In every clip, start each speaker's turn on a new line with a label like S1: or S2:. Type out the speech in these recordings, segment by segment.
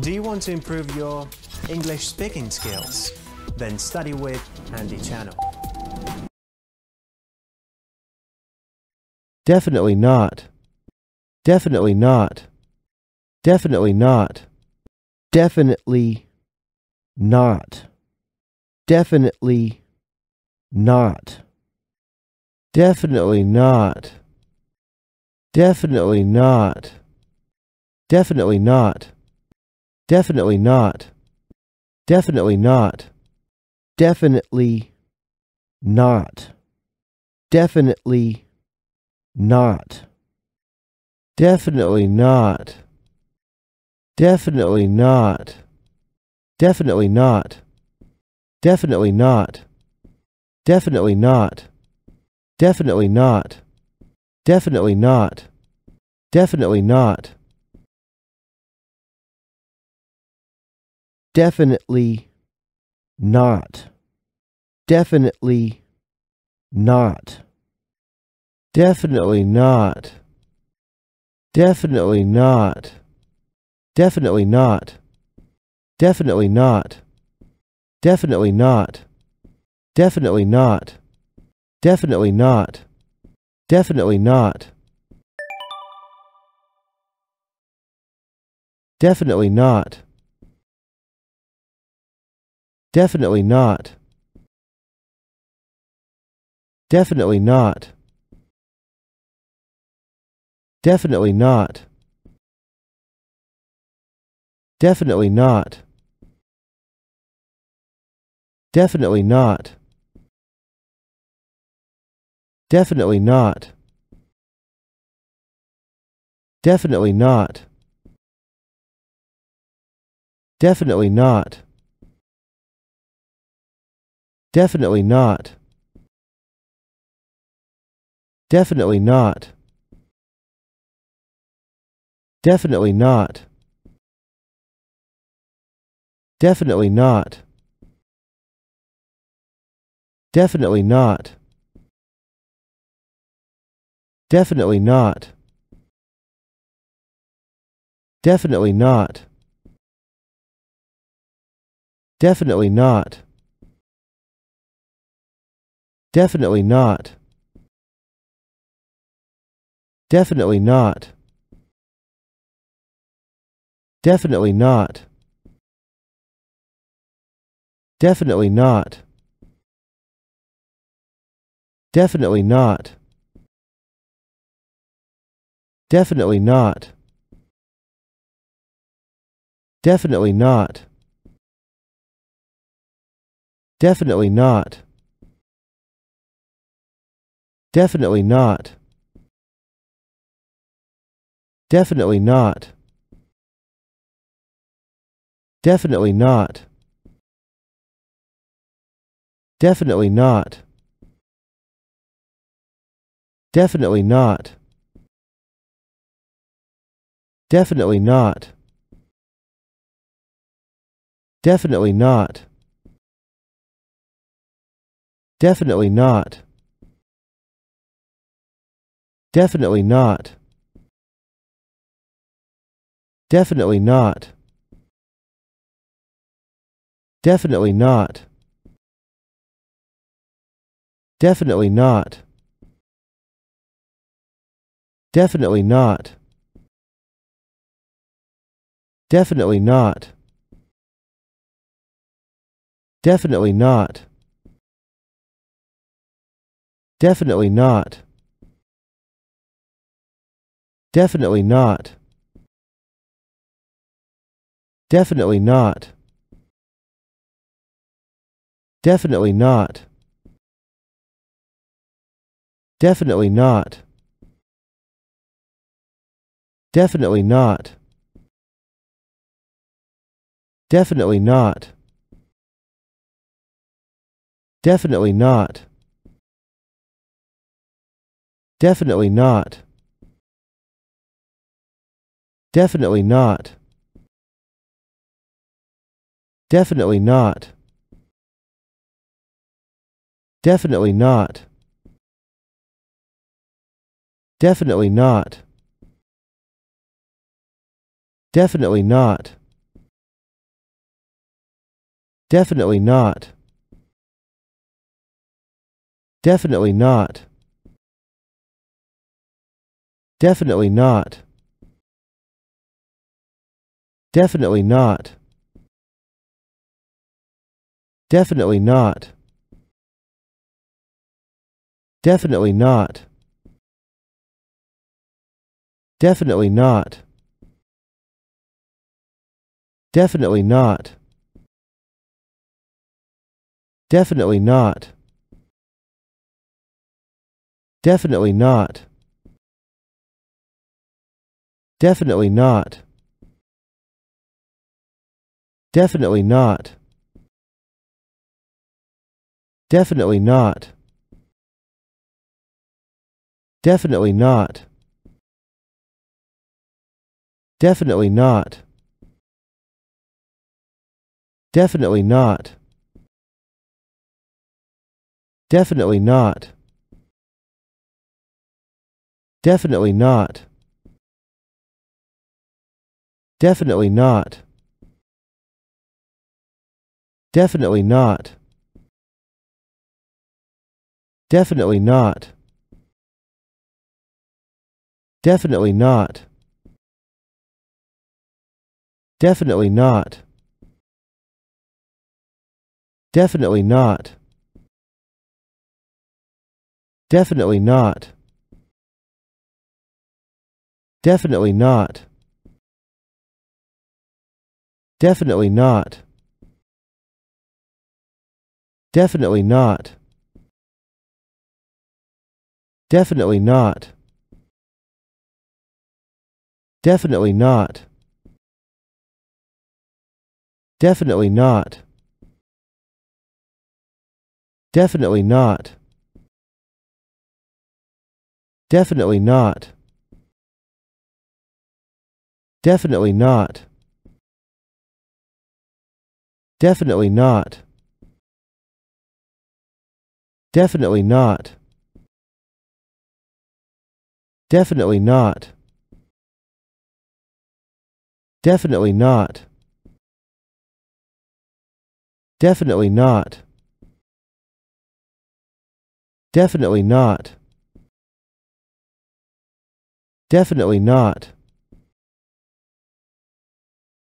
S1: Do you want to improve your English speaking skills? Then study with Andy Channel.
S2: Definitely not. Definitely not. Definitely not. Definitely not. Definitely not. Definitely not. Definitely not. Definitely not. Definitely not. Definitely not. Definitely not. Definitely not. Definitely not. Definitely not. Definitely not. Definitely not. Definitely not. Definitely not. Definitely not. Definitely not. Definitely not. Definitely not. Definitely not. Definitely not. Definitely not. Definitely not. Definitely not. Definitely not. Definitely not. Definitely not.
S1: Definitely not. Definitely not. Definitely not. Definitely not. Definitely not. Definitely not. Definitely not. Definitely not. Definitely not. Definitely not. Definitely not. Definitely not. Definitely not. Definitely not. Definitely not. Definitely not. Definitely not. Definitely not. Definitely not. Definitely not. Definitely not. Definitely not. Definitely not. Definitely not. Definitely not. Definitely not. Definitely not. Definitely not. Definitely not. Definitely not. Definitely not. Definitely not. Definitely not. Definitely not. Definitely not. Definitely not. Definitely not. Definitely not. Definitely not. Definitely not. Definitely not. Definitely not. Definitely not. Definitely not. Definitely not. Definitely not. Definitely not. Definitely not. Definitely not. Definitely not. Definitely not. Definitely not. Definitely not. Definitely not. Definitely not. Definitely not. Definitely not. Definitely not. Definitely not. Definitely not. Definitely not. Definitely not. Definitely not. Definitely not. Definitely not. Definitely not. Definitely not. Definitely not. Definitely not. Definitely not. Definitely not. Definitely not. Definitely not. Definitely not. Definitely not. Definitely not. Definitely not. Definitely not. Definitely not. Definitely not. Definitely not. Definitely not. Definitely not. Definitely not. Definitely not. Definitely not. Definitely not. Definitely not. Definitely not. Definitely not. Definitely not. Definitely not. Definitely not. Definitely not. Definitely not.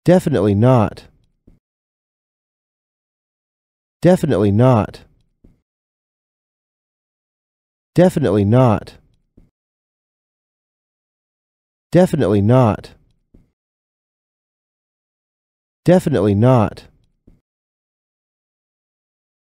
S1: Definitely not. Definitely not. Definitely not. Definitely not. Definitely not.